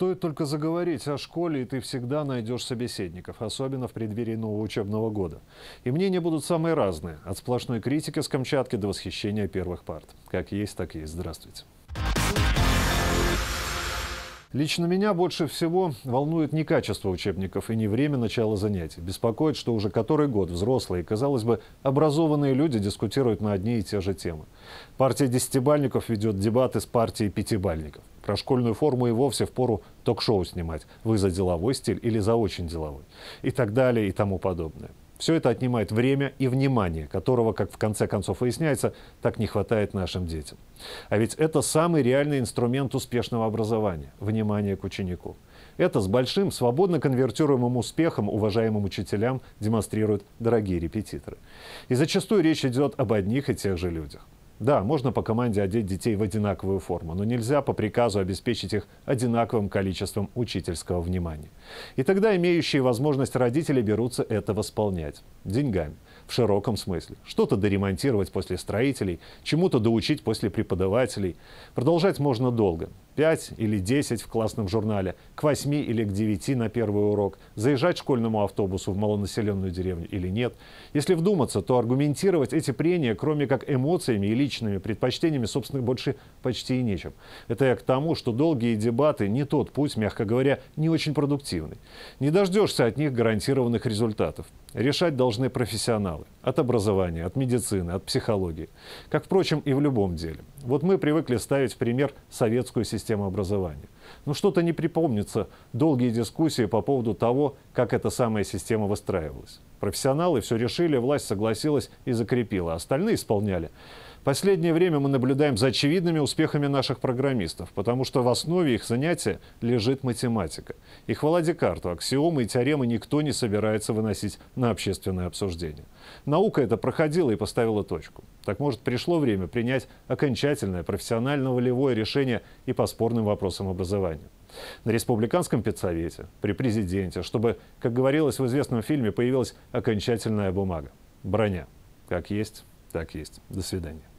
Стоит только заговорить о школе, и ты всегда найдешь собеседников, особенно в преддверии нового учебного года. И мнения будут самые разные, от сплошной критики с Камчатки до восхищения первых парт. Как есть, так и есть. Здравствуйте. Лично меня больше всего волнует не качество учебников и не время начала занятий. Беспокоит, что уже который год взрослые, казалось бы, образованные люди дискутируют на одни и те же темы. Партия десятибальников ведет дебаты с партией пятибальников. Про школьную форму и вовсе впору ток-шоу снимать. Вы за деловой стиль или за очень деловой. И так далее и тому подобное. Все это отнимает время и внимание, которого, как в конце концов выясняется, так не хватает нашим детям. А ведь это самый реальный инструмент успешного образования – внимание к ученику. Это с большим, свободно конвертируемым успехом уважаемым учителям демонстрируют дорогие репетиторы. И зачастую речь идет об одних и тех же людях. Да, можно по команде одеть детей в одинаковую форму, но нельзя по приказу обеспечить их одинаковым количеством учительского внимания. И тогда имеющие возможность родители берутся это восполнять. Деньгами. В широком смысле. Что-то доремонтировать после строителей, чему-то доучить после преподавателей. Продолжать можно долго. 5 или 10 в классном журнале, к 8 или к 9 на первый урок, заезжать школьному автобусу в малонаселенную деревню или нет. Если вдуматься, то аргументировать эти прения, кроме как эмоциями и личными предпочтениями, собственно, больше почти и нечем. Это я к тому, что долгие дебаты не тот путь, мягко говоря, не очень продуктивный. Не дождешься от них гарантированных результатов. Решать должны профессионалы. От образования, от медицины, от психологии. Как, впрочем, и в любом деле. Вот мы привыкли ставить в пример советскую систему системы образования. Но что-то не припомнится долгие дискуссии по поводу того, как эта самая система выстраивалась. Профессионалы все решили, власть согласилась и закрепила, а остальные исполняли последнее время мы наблюдаем за очевидными успехами наших программистов, потому что в основе их занятия лежит математика. И хвала Декарту, аксиомы и теоремы никто не собирается выносить на общественное обсуждение. Наука это проходила и поставила точку. Так может, пришло время принять окончательное профессионально-волевое решение и по спорным вопросам образования. На республиканском педсовете, при президенте, чтобы, как говорилось в известном фильме, появилась окончательная бумага. Броня. Как есть, так есть. До свидания.